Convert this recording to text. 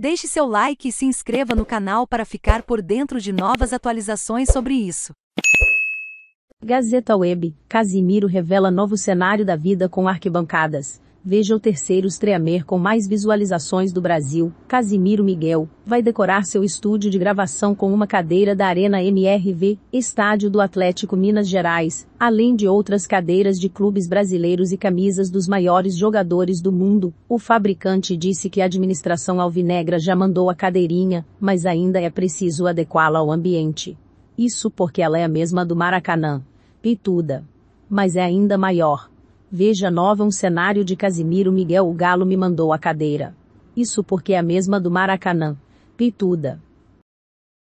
Deixe seu like e se inscreva no canal para ficar por dentro de novas atualizações sobre isso. Gazeta Web, Casimiro revela novo cenário da vida com arquibancadas. Veja o terceiro streamer com mais visualizações do Brasil, Casimiro Miguel, vai decorar seu estúdio de gravação com uma cadeira da Arena MRV, estádio do Atlético Minas Gerais, além de outras cadeiras de clubes brasileiros e camisas dos maiores jogadores do mundo. O fabricante disse que a administração alvinegra já mandou a cadeirinha, mas ainda é preciso adequá-la ao ambiente. Isso porque ela é a mesma do Maracanã. Pituda. Mas é ainda maior Veja nova um cenário de Casimiro Miguel o Galo me mandou a cadeira. Isso porque é a mesma do Maracanã. Pituda.